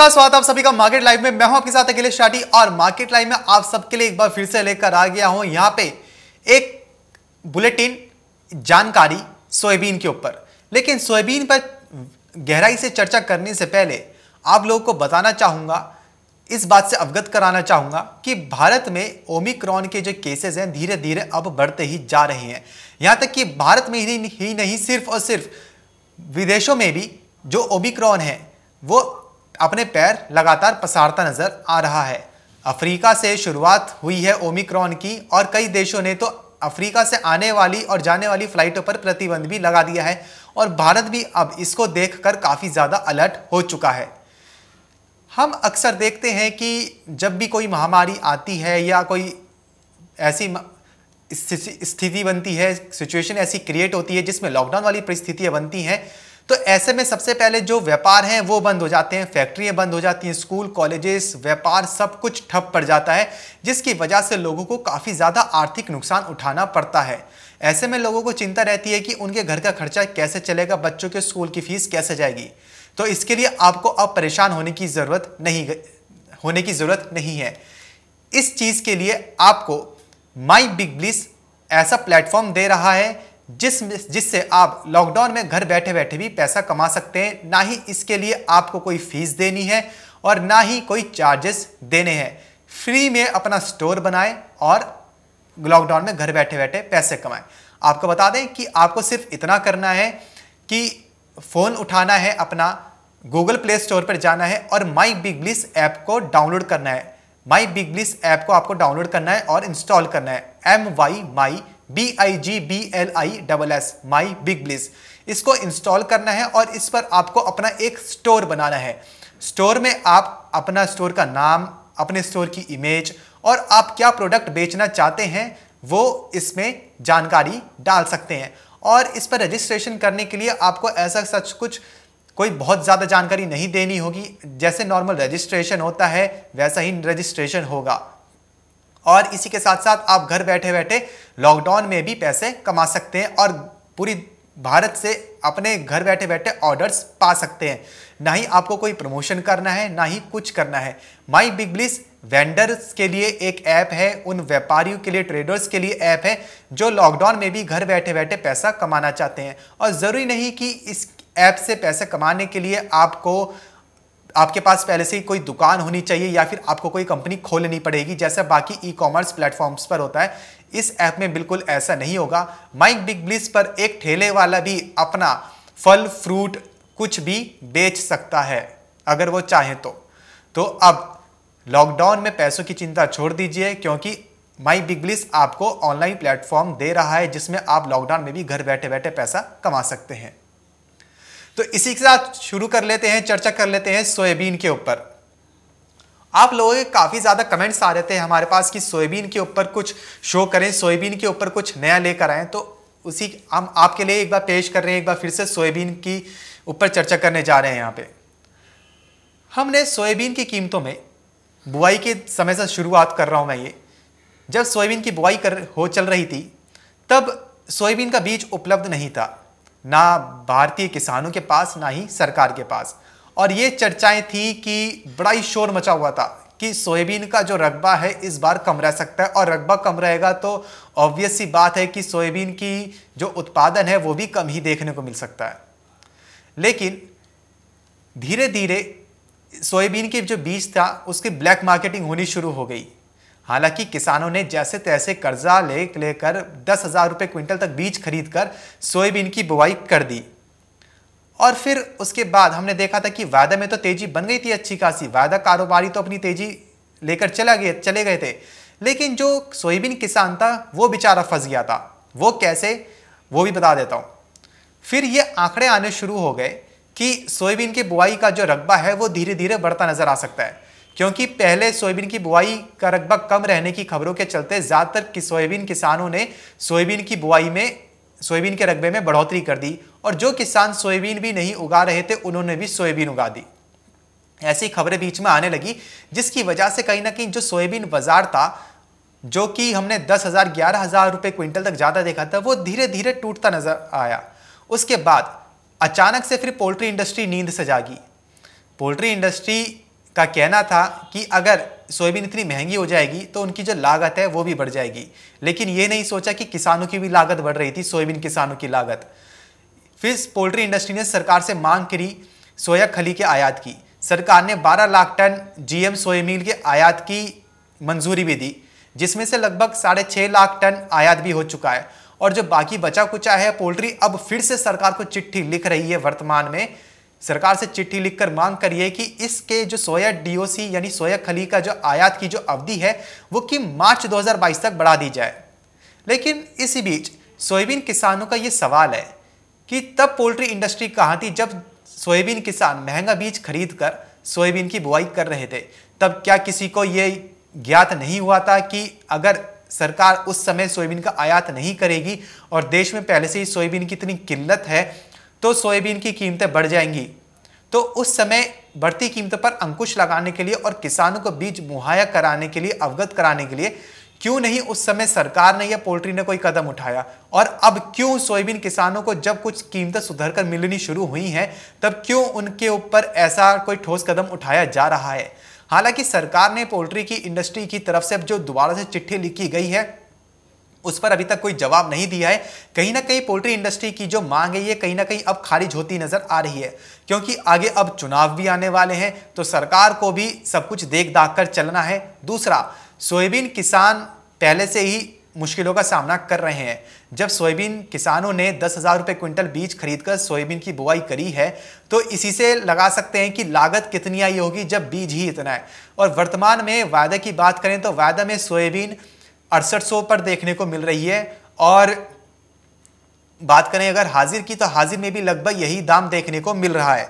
नमस्कार स्वागत आप सभी का मार्केट लाइव में मैं हूं आपके साथ अकेले शाटी और मार्केट लाइव में आप सबके लिए एक बार फिर से लेकर आ गया हूं यहां पे एक बुलेटिन जानकारी सोयाबीन के ऊपर लेकिन सोयाबीन पर गहराई से चर्चा करने से पहले आप लोगों को बताना चाहूंगा इस बात से अवगत कराना चाहूंगा कि भारत में ओमिक्रॉन के जो केसेस हैं धीरे धीरे अब बढ़ते ही जा रहे हैं यहाँ तक कि भारत में ही नहीं सिर्फ और सिर्फ विदेशों में भी जो ओमिक्रॉन है वो अपने पैर लगातार पसारता नजर आ रहा है अफ्रीका से शुरुआत हुई है ओमिक्रॉन की और कई देशों ने तो अफ्रीका से आने वाली और जाने वाली फ्लाइटों पर प्रतिबंध भी लगा दिया है और भारत भी अब इसको देखकर काफ़ी ज़्यादा अलर्ट हो चुका है हम अक्सर देखते हैं कि जब भी कोई महामारी आती है या कोई ऐसी स्थिति बनती है सिचुएशन ऐसी क्रिएट होती है जिसमें लॉकडाउन वाली परिस्थितियाँ बनती हैं तो ऐसे में सबसे पहले जो व्यापार हैं वो बंद हो जाते हैं फैक्ट्रियाँ बंद हो जाती हैं स्कूल कॉलेजेस व्यापार सब कुछ ठप पड़ जाता है जिसकी वजह से लोगों को काफ़ी ज़्यादा आर्थिक नुकसान उठाना पड़ता है ऐसे में लोगों को चिंता रहती है कि उनके घर का खर्चा कैसे चलेगा बच्चों के स्कूल की फीस कैसे जाएगी तो इसके लिए आपको अब परेशान होने की ज़रूरत नहीं होने की ज़रूरत नहीं है इस चीज़ के लिए आपको माई बिग ब्लिस ऐसा प्लेटफॉर्म दे रहा है जिस जिससे आप लॉकडाउन में घर बैठे बैठे भी पैसा कमा सकते हैं ना ही इसके लिए आपको कोई फीस देनी है और ना ही कोई चार्जेस देने हैं फ्री में अपना स्टोर बनाएं और लॉकडाउन में घर बैठे बैठे पैसे कमाएं आपको बता दें कि आपको सिर्फ इतना करना है कि फ़ोन उठाना है अपना गूगल प्ले स्टोर पर जाना है और माई बिग ब्लिस ऐप को डाउनलोड करना है माई बिग ब्लिस ऐप को आपको डाउनलोड करना है और इंस्टॉल करना है M Y My B I G B L I double S My Big Bliss इसको इंस्टॉल करना है और इस पर आपको अपना एक स्टोर बनाना है स्टोर में आप अपना स्टोर का नाम अपने स्टोर की इमेज और आप क्या प्रोडक्ट बेचना चाहते हैं वो इसमें जानकारी डाल सकते हैं और इस पर रजिस्ट्रेशन करने के लिए आपको ऐसा सच कुछ कोई बहुत ज़्यादा जानकारी नहीं देनी होगी जैसे नॉर्मल रजिस्ट्रेशन होता है वैसा ही रजिस्ट्रेशन होगा और इसी के साथ साथ आप घर बैठे बैठे लॉकडाउन में भी पैसे कमा सकते हैं और पूरी भारत से अपने घर बैठे बैठे ऑर्डर्स पा सकते हैं ना ही आपको कोई प्रमोशन करना है ना ही कुछ करना है माई बिग ब्लिस वेंडर्स के लिए एक ऐप है उन व्यापारियों के लिए ट्रेडर्स के लिए ऐप है जो लॉकडाउन में भी घर बैठे बैठे पैसा कमाना चाहते हैं और ज़रूरी नहीं कि इस ऐप से पैसे कमाने के लिए आपको आपके पास पहले से ही कोई दुकान होनी चाहिए या फिर आपको कोई कंपनी खोलनी पड़ेगी जैसा बाकी ई कॉमर्स प्लेटफॉर्म्स पर होता है इस ऐप में बिल्कुल ऐसा नहीं होगा माइक बिग ब्लिस पर एक ठेले वाला भी अपना फल फ्रूट कुछ भी बेच सकता है अगर वो चाहे तो तो अब लॉकडाउन में पैसों की चिंता छोड़ दीजिए क्योंकि माई बिग ब्लिस आपको ऑनलाइन प्लेटफॉर्म दे रहा है जिसमें आप लॉकडाउन में भी घर बैठे बैठे पैसा कमा सकते हैं तो इसी के साथ शुरू कर लेते हैं चर्चा कर लेते हैं सोयाबीन के ऊपर आप लोगों के काफ़ी ज़्यादा कमेंट्स आ रहे थे हमारे पास कि सोयाबीन के ऊपर कुछ शो करें सोयाबीन के ऊपर कुछ नया लेकर आएँ तो उसी हम आपके लिए एक बार पेश कर रहे हैं एक बार फिर से सोयाबीन की ऊपर चर्चा करने जा रहे हैं यहाँ पे हमने सोयाबीन की कीमतों में बुआई के समय से शुरुआत कर रहा हूँ मैं ये जब सोयाबीन की बुआई कर हो चल रही थी तब सोयाबीन का बीज उपलब्ध नहीं था ना भारतीय किसानों के पास ना ही सरकार के पास और ये चर्चाएं थी कि बड़ा ही शोर मचा हुआ था कि सोयाबीन का जो रकबा है इस बार कम रह सकता है और रकबा कम रहेगा तो ऑब्वियस सी बात है कि सोयाबीन की जो उत्पादन है वो भी कम ही देखने को मिल सकता है लेकिन धीरे धीरे सोयाबीन के जो बीज था उसकी ब्लैक मार्केटिंग होनी शुरू हो गई हालांकि किसानों ने जैसे तैसे कर्जा ले लेकर दस हज़ार रुपये क्विंटल तक बीज खरीद कर सोयाबीन की बुआई कर दी और फिर उसके बाद हमने देखा था कि वायदा में तो तेज़ी बन गई थी अच्छी खासी वायदा कारोबारी तो अपनी तेज़ी लेकर चला गए चले गए थे लेकिन जो सोयाबीन किसान था वो बेचारा फंस गया था वो कैसे वो भी बता देता हूँ फिर ये आंकड़े आने शुरू हो गए कि सोयाबीन की बुआई का जो रकबा है वो धीरे धीरे बढ़ता नज़र आ सकता है क्योंकि पहले सोयाबीन की बुआई का रकबा कम रहने की खबरों के चलते ज़्यादातर सोयाबीन किसानों ने सोयाबीन की बुआई में सोयाबीन के रकबे में बढ़ोतरी कर दी और जो किसान सोयाबीन भी नहीं उगा रहे थे उन्होंने भी सोयाबीन उगा दी ऐसी खबरें बीच में आने लगी जिसकी वजह से कहीं ना कहीं जो सोयाबीन बाजार था जो कि हमने दस हज़ार ग्यारह हज़ार रुपये क्विंटल तक ज़्यादा देखा था वो धीरे धीरे टूटता नज़र आया उसके बाद अचानक से फिर पोल्ट्री इंडस्ट्री नींद से जागी पोल्ट्री इंडस्ट्री का कहना था कि अगर सोयाबीन इतनी महंगी हो जाएगी तो उनकी जो लागत है वो भी बढ़ जाएगी लेकिन ये नहीं सोचा कि किसानों की भी लागत बढ़ रही थी सोयाबीन किसानों की लागत फिर पोल्ट्री इंडस्ट्री ने सरकार से मांग करी सोया खली के आयात की सरकार ने 12 lakh ton GM soya meal के आयात की मंजूरी भी दी जिसमें से लगभग साढ़े छः लाख टन आयात भी हो चुका है और जो बाकी बचा कुचा है पोल्ट्री अब फिर से सरकार को चिट्ठी लिख रही है वर्तमान में सरकार से चिट्ठी लिखकर मांग करिए कि इसके जो सोया डीओसी यानी सोया खली का जो आयात की जो अवधि है वो कि मार्च 2022 तक बढ़ा दी जाए लेकिन इसी बीच सोयाबीन किसानों का ये सवाल है कि तब पोल्ट्री इंडस्ट्री कहाँ थी जब सोयाबीन किसान महंगा बीज खरीद कर सोयाबीन की बुआई कर रहे थे तब क्या किसी को ये ज्ञात नहीं हुआ था कि अगर सरकार उस समय सोयाबीन का आयात नहीं करेगी और देश में पहले से ही सोयाबीन की इतनी किल्लत है तो सोयाबीन की कीमतें बढ़ जाएंगी तो उस समय बढ़ती कीमतों पर अंकुश लगाने के लिए और किसानों को बीज मुहैया कराने के लिए अवगत कराने के लिए क्यों नहीं उस समय सरकार ने या पोल्ट्री ने कोई कदम उठाया और अब क्यों सोयाबीन किसानों को जब कुछ कीमतें सुधर कर मिलनी शुरू हुई हैं तब क्यों उनके ऊपर ऐसा कोई ठोस कदम उठाया जा रहा है हालांकि सरकार ने पोल्ट्री की इंडस्ट्री की तरफ से अब जो दोबारा से चिट्ठी लिखी गई है उस पर अभी तक कोई जवाब नहीं दिया है कहीं ना कहीं पोल्ट्री इंडस्ट्री की जो मांग है ये कहीं ना कहीं अब खारिज होती नजर आ रही है क्योंकि आगे अब चुनाव भी आने वाले हैं तो सरकार को भी सब कुछ देख दाख कर चलना है दूसरा सोयाबीन किसान पहले से ही मुश्किलों का सामना कर रहे हैं जब सोयाबीन किसानों ने दस हज़ार रुपये क्विंटल बीज खरीदकर सोयाबीन की बुआई करी है तो इसी से लगा सकते हैं कि लागत कितनी आई होगी जब बीज ही इतना है और वर्तमान में वायदा की बात करें तो वायदा में सोयाबीन अड़सठ पर देखने को मिल रही है और बात करें अगर हाजिर की तो हाजिर में भी लगभग यही दाम देखने को मिल रहा है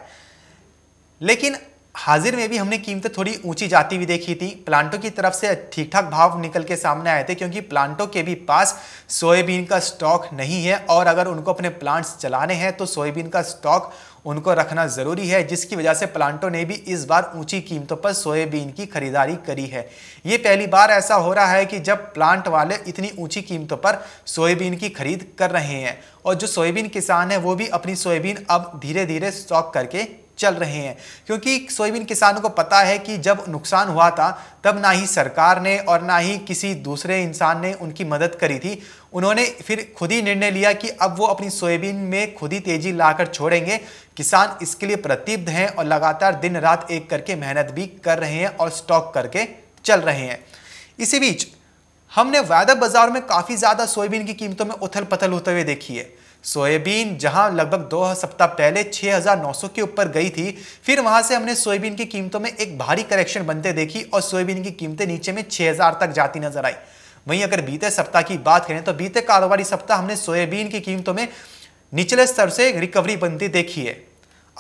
लेकिन हाजिर में भी हमने कीमतें थोड़ी ऊंची जाती हुई देखी थी प्लांटों की तरफ से ठीक ठाक भाव निकल के सामने आए थे क्योंकि प्लांटों के भी पास सोयाबीन का स्टॉक नहीं है और अगर उनको अपने प्लांट्स चलाने हैं तो सोयाबीन का स्टॉक उनको रखना ज़रूरी है जिसकी वजह से प्लांटों ने भी इस बार ऊंची कीमतों पर सोयाबीन की खरीदारी करी है ये पहली बार ऐसा हो रहा है कि जब प्लांट वाले इतनी ऊंची कीमतों पर सोयाबीन की खरीद कर रहे हैं और जो सोयाबीन किसान है वो भी अपनी सोयाबीन अब धीरे धीरे स्टॉक करके चल रहे हैं क्योंकि सोयाबीन किसानों को पता है कि जब नुकसान हुआ था तब ना ही सरकार ने और ना ही किसी दूसरे इंसान ने उनकी मदद करी थी उन्होंने फिर खुद ही निर्णय लिया कि अब वो अपनी सोयाबीन में खुद ही तेजी लाकर छोड़ेंगे किसान इसके लिए प्रतिबद्ध हैं और लगातार दिन रात एक करके मेहनत भी कर रहे हैं और स्टॉक करके चल रहे हैं इसी बीच हमने वायदा बाजार में काफ़ी ज़्यादा सोयाबीन की कीमतों में उथल पथल होते हुए देखी है सोयाबीन जहां लगभग दो सप्ताह पहले 6,900 के ऊपर गई थी फिर वहां से हमने सोयाबीन की कीमतों में एक भारी करेक्शन बनते देखी और सोयाबीन की कीमतें नीचे में 6,000 तक जाती नजर आई वहीं अगर बीते सप्ताह की बात करें तो बीते कारोबारी सप्ताह हमने सोयाबीन की कीमतों में निचले स्तर से रिकवरी बनती देखी है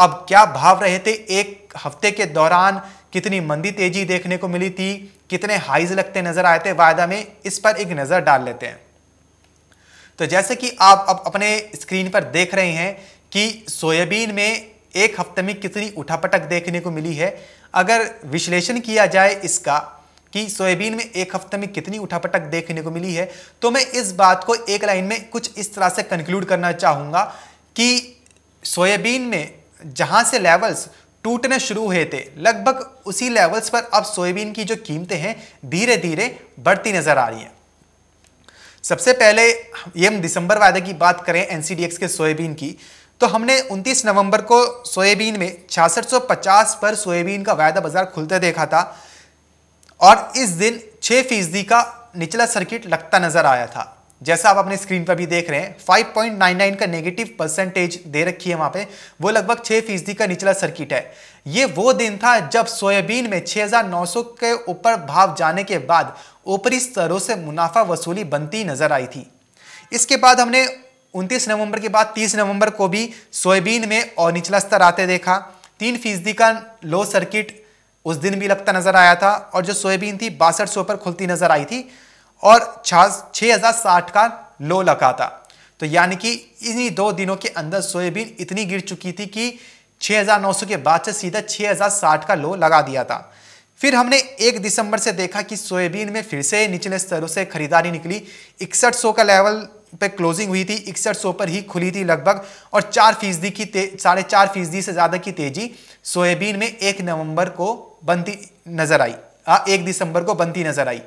अब क्या भाव रहे थे एक हफ्ते के दौरान कितनी मंदी तेजी देखने को मिली थी कितने हाइज लगते नजर आए थे वायदा में इस पर एक नजर डाल लेते हैं तो जैसे कि आप अब अपने स्क्रीन पर देख रहे हैं कि सोयाबीन में एक हफ्ते में कितनी उठापटक देखने को मिली है अगर विश्लेषण किया जाए इसका कि सोयाबीन में एक हफ्ते में कितनी उठापटक देखने को मिली है तो मैं इस बात को एक लाइन में कुछ इस तरह से कंक्लूड करना चाहूँगा कि सोयाबीन में जहाँ से लेवल्स टूटने शुरू हुए थे लगभग उसी लेवल्स पर अब सोयाबीन की जो कीमतें हैं धीरे धीरे बढ़ती नज़र आ रही हैं सबसे पहले ये हम दिसंबर वायदे की बात करें एन के सोयाबीन की तो हमने 29 नवंबर को सोयाबीन में छियासठ पर सोयाबीन का वायदा बाजार खुलते देखा था और इस दिन 6 फीसदी का निचला सर्किट लगता नजर आया था जैसा आप अपने स्क्रीन पर भी देख रहे हैं 5.99 का नेगेटिव परसेंटेज दे रखी है वहां पे वो लगभग 6 फीसदी का निचला सर्किट है ये वो दिन था जब सोयाबीन में 6,900 के ऊपर भाव जाने के बाद ऊपरी स्तरों से मुनाफा वसूली बनती नजर आई थी इसके बाद हमने 29 नवंबर के बाद 30 नवंबर को भी सोयाबीन में और निचला स्तर आते देखा तीन फीसदी का लो सर्किट उस दिन भी लगता नजर आया था और जो सोयाबीन थी बासठ सौ पर खुलती नजर आई थी और छः हज़ार साठ का लो लगा था तो यानी कि इन्हीं दो दिनों के अंदर सोयाबीन इतनी गिर चुकी थी कि 6,900 के बाद से सीधा 6,060 का लो लगा दिया था फिर हमने एक दिसंबर से देखा कि सोयाबीन में फिर से निचले स्तरों से खरीदारी निकली इकसठ सौ का लेवल पे क्लोजिंग हुई थी इकसठ सौ पर ही खुली थी लगभग और चार फीसदी की साढ़े चार फीसदी से ज़्यादा की तेज़ी सोयाबीन में एक नवंबर को बनती नज़र आई हाँ, एक दिसंबर को बनती नज़र आई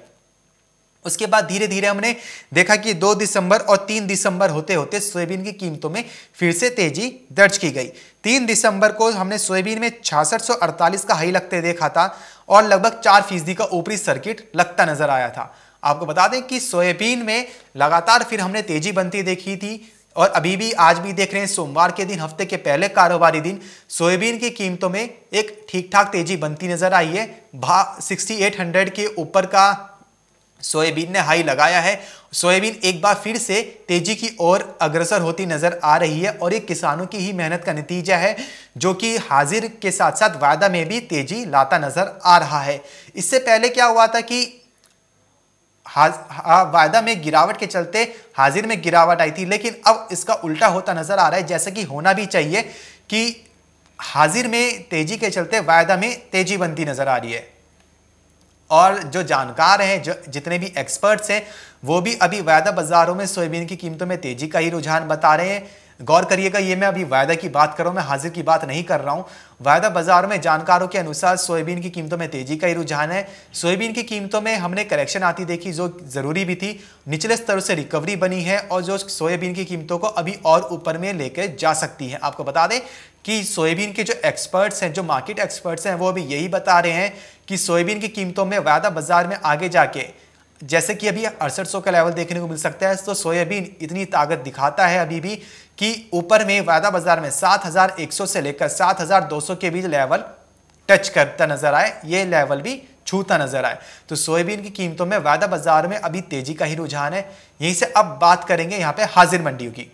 उसके बाद धीरे धीरे हमने देखा कि 2 दिसंबर और 3 दिसंबर होते होते सोयाबीन की कीमतों में फिर से तेजी दर्ज की गई 3 दिसंबर को हमने सोयाबीन में छियासठ का हाई लगते देखा था और लगभग चार फीसदी का ऊपरी सर्किट लगता नजर आया था आपको बता दें कि सोयाबीन में लगातार फिर हमने तेजी बनती देखी थी और अभी भी आज भी देख रहे हैं सोमवार के दिन हफ्ते के पहले कारोबारी दिन सोयाबीन की कीमतों में एक ठीक ठाक तेजी बनती नजर आई है भा सिक्सटी के ऊपर का सोयाबीन ने हाई लगाया है सोयाबीन एक बार फिर से तेजी की ओर अग्रसर होती नजर आ रही है और ये किसानों की ही मेहनत का नतीजा है जो कि हाजिर के साथ साथ वायदा में भी तेजी लाता नजर आ रहा है इससे पहले क्या हुआ था कि वायदा में गिरावट के चलते हाजिर में गिरावट आई थी लेकिन अब इसका उल्टा होता नजर आ रहा है जैसा कि होना भी चाहिए कि हाजिर में तेजी के चलते वायदा में तेजी बनती नजर आ रही है और जो जानकार हैं जो जितने भी एक्सपर्ट्स हैं वो भी अभी वायदा बाज़ारों में सोयाबीन की कीमतों में तेज़ी का ही रुझान बता रहे हैं गौर करिएगा ये मैं अभी वायदा की बात कर रहा हूँ मैं हाजिर की बात नहीं कर रहा हूँ वायदा बाज़ारों में जानकारों के अनुसार सोयाबीन की कीमतों में तेजी का ही रुझान है सोयाबीन की कीमतों में हमने करेक्शन आती देखी जो ज़रूरी भी थी निचले स्तर से रिकवरी बनी है और जो सोयाबीन की कीमतों को अभी और ऊपर में लेकर जा सकती है आपको बता दें कि सोयाबीन के जो एक्सपर्ट्स हैं जो मार्केट एक्सपर्ट्स हैं वो अभी यही बता रहे हैं कि सोयाबीन की कीमतों में वायदा बाजार में आगे जाके जैसे कि अभी अड़सठ सौ का लेवल देखने को मिल सकता है तो सोयाबीन इतनी ताकत दिखाता है अभी भी कि ऊपर में वायदा बाजार में 7,100 से लेकर 7,200 के बीच लेवल टच करता नजर आए ये लेवल भी छूता नजर आए तो सोयाबीन की कीमतों में वायदा बाजार में अभी तेजी का ही रुझान है यहीं से अब बात करेंगे यहाँ पे हाजिर मंडियों की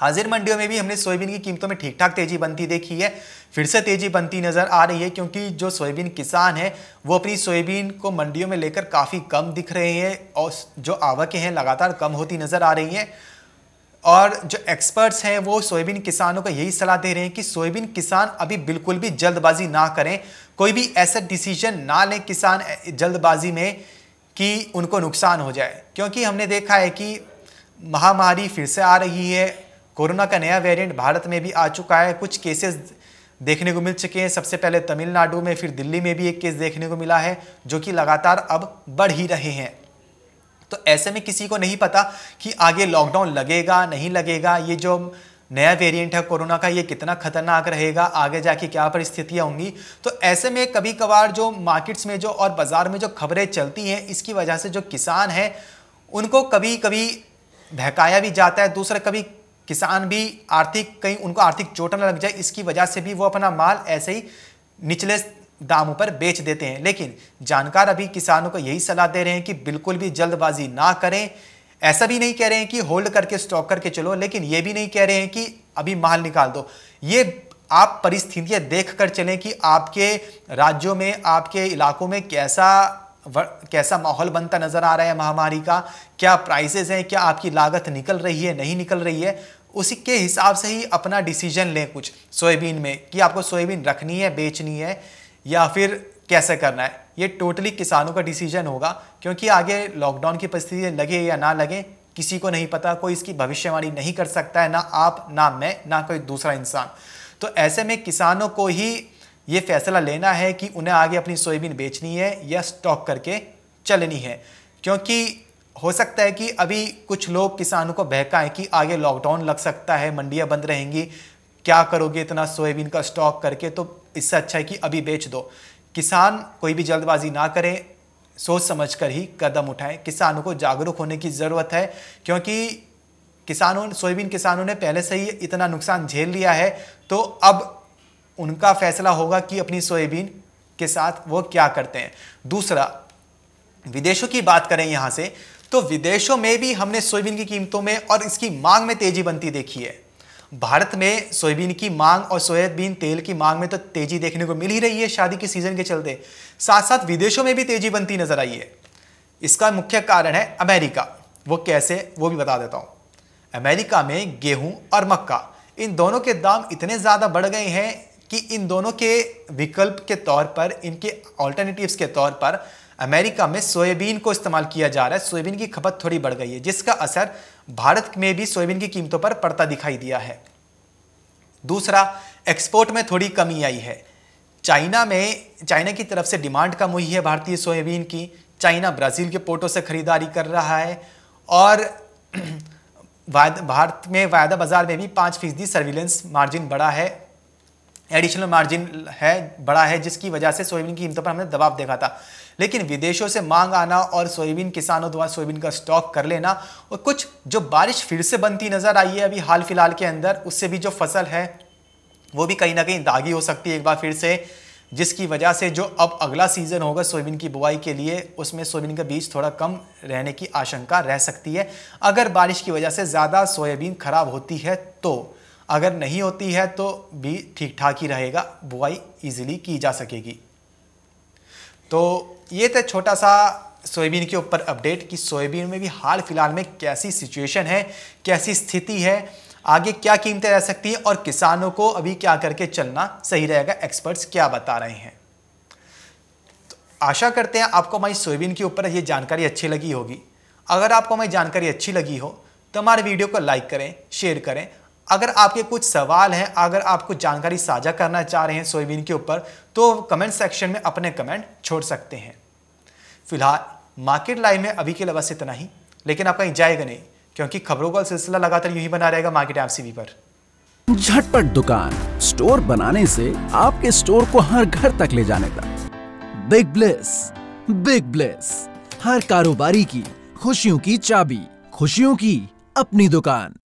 हाजिर मंडियों में भी हमने सोयाबीन की कीमतों में ठीक ठाक तेजी बनती देखी है फिर से तेजी बनती नजर आ रही है क्योंकि जो सोयाबीन किसान है वो अपनी सोयाबीन को मंडियों में लेकर काफ़ी कम दिख रहे हैं और जो आवकें हैं लगातार कम होती नजर आ रही हैं और जो एक्सपर्ट्स हैं वो सोयाबीन किसानों को यही सलाह दे रहे हैं कि सोयाबीन किसान अभी बिल्कुल भी जल्दबाजी ना करें कोई भी ऐसा डिसीजन ना लें किसान जल्दबाजी में कि उनको नुकसान हो जाए क्योंकि हमने देखा है कि महामारी फिर से आ रही है कोरोना का नया वेरिएंट भारत में भी आ चुका है कुछ केसेस देखने को मिल चुके हैं सबसे पहले तमिलनाडु में फिर दिल्ली में भी एक केस देखने को मिला है जो कि लगातार अब बढ़ ही रहे हैं तो ऐसे में किसी को नहीं पता कि आगे लॉकडाउन लगेगा नहीं लगेगा ये जो नया वेरिएंट है कोरोना का ये कितना खतरनाक रहेगा आगे जाके क्या परिस्थितियाँ होंगी तो ऐसे में कभी कभार जो मार्केट्स में जो और बाज़ार में जो खबरें चलती हैं इसकी वजह से जो किसान हैं उनको कभी कभी बहकाया भी जाता है दूसरा कभी किसान भी आर्थिक कहीं उनको आर्थिक चोट न लग जाए इसकी वजह से भी वो अपना माल ऐसे ही निचले दामों पर बेच देते हैं लेकिन जानकार अभी किसानों को यही सलाह दे रहे हैं कि बिल्कुल भी जल्दबाजी ना करें ऐसा भी नहीं कह रहे हैं कि होल्ड करके स्टॉक करके चलो लेकिन ये भी नहीं कह रहे हैं कि अभी माल निकाल दो ये आप परिस्थितियाँ देख कर चलें कि आपके राज्यों में आपके इलाकों में कैसा कैसा माहौल बनता नज़र आ रहा है महामारी का क्या प्राइसेस हैं क्या आपकी लागत निकल रही है नहीं निकल रही है उसी के हिसाब से ही अपना डिसीजन लें कुछ सोयाबीन में कि आपको सोयाबीन रखनी है बेचनी है या फिर कैसे करना है ये टोटली किसानों का डिसीजन होगा क्योंकि आगे लॉकडाउन की परिस्थिति लगे या ना लगे किसी को नहीं पता कोई इसकी भविष्यवाणी नहीं कर सकता है ना आप ना मैं ना कोई दूसरा इंसान तो ऐसे में किसानों को ही ये फैसला लेना है कि उन्हें आगे अपनी सोयाबीन बेचनी है या स्टॉक करके चलनी है क्योंकि हो सकता है कि अभी कुछ लोग किसानों को बहकाएं कि आगे लॉकडाउन लग सकता है मंडियाँ बंद रहेंगी क्या करोगे इतना सोयाबीन का स्टॉक करके तो इससे अच्छा है कि अभी बेच दो किसान कोई भी जल्दबाजी ना करें सोच समझ कर ही कदम उठाएं किसानों को जागरूक होने की ज़रूरत है क्योंकि किसानों सोयाबीन किसानों ने पहले से ही इतना नुकसान झेल लिया है तो अब उनका फैसला होगा कि अपनी सोयाबीन के साथ वो क्या करते हैं दूसरा विदेशों की बात करें यहाँ से तो विदेशों में भी हमने सोयाबीन की कीमतों में और इसकी मांग में तेजी बनती देखी है भारत में सोयाबीन की मांग और सोयाबीन तेल की मांग में तो तेजी देखने को मिल ही रही है शादी के सीजन के चलते साथ साथ विदेशों में भी तेजी बनती नजर आई है इसका मुख्य कारण है अमेरिका वो कैसे वो भी बता देता हूँ अमेरिका में गेहूं और मक्का इन दोनों के दाम इतने ज़्यादा बढ़ गए हैं कि इन दोनों के विकल्प के तौर पर इनके ऑल्टरनेटिव्स के तौर पर अमेरिका में सोयाबीन को इस्तेमाल किया जा रहा है सोयाबीन की खपत थोड़ी बढ़ गई है जिसका असर भारत में भी सोयाबीन की कीमतों पर पड़ता दिखाई दिया है दूसरा एक्सपोर्ट में थोड़ी कमी आई है चाइना में चाइना की तरफ से डिमांड कम हुई है भारतीय सोयाबीन की चाइना ब्राज़ील के पोर्टों से खरीदारी कर रहा है और भारत में वायदा बाज़ार में भी पाँच फीसदी सर्विलेंस मार्जिन बढ़ा है एडिशनल मार्जिन है बड़ा है जिसकी वजह से सोयाबीन की कीमतों पर हमने दबाव देखा था लेकिन विदेशों से मांग आना और सोयाबीन किसानों द्वारा सोयाबीन का स्टॉक कर लेना और कुछ जो बारिश फिर से बनती नज़र आई है अभी हाल फिलहाल के अंदर उससे भी जो फसल है वो भी कहीं ना कहीं दागी हो सकती है एक बार फिर से जिसकी वजह से जो अब अगला सीज़न होगा सोयाबीन की बुआई के लिए उसमें सोयाबीन का बीज थोड़ा कम रहने की आशंका रह सकती है अगर बारिश की वजह से ज़्यादा सोयाबीन खराब होती है तो अगर नहीं होती है तो भी ठीक ठाक ही रहेगा बुआई ईजिली की जा सकेगी तो ये था छोटा सा सोयाबीन के ऊपर अपडेट कि सोयाबीन में भी हाल फिलहाल में कैसी सिचुएशन है कैसी स्थिति है आगे क्या कीमतें रह सकती हैं और किसानों को अभी क्या करके चलना सही रहेगा एक्सपर्ट्स क्या बता रहे हैं तो आशा करते हैं आपको हमारी सोयाबीन के ऊपर ये जानकारी अच्छी लगी होगी अगर आपको हमारी जानकारी अच्छी लगी हो तो हमारे वीडियो को लाइक करें शेयर करें अगर आपके कुछ सवाल हैं अगर आप कुछ जानकारी साझा करना चाह रहे हैं सोयाबीन के ऊपर तो कमेंट सेक्शन में अपने कमेंट छोड़ सकते हैं फिलहाल मार्केट लाइव में अभी के लिए बस इतना ही लेकिन आप कहीं जाएगा नहीं क्योंकि खबरों का सिलसिला लगातार यही बना रहेगा मार्केट ऐप सीवी पर झटपट दुकान स्टोर बनाने से आपके स्टोर को हर घर तक ले जाने का बिग ब्लेस बिग ब्लेस हर कारोबारी की खुशियों की चाबी खुशियों की अपनी दुकान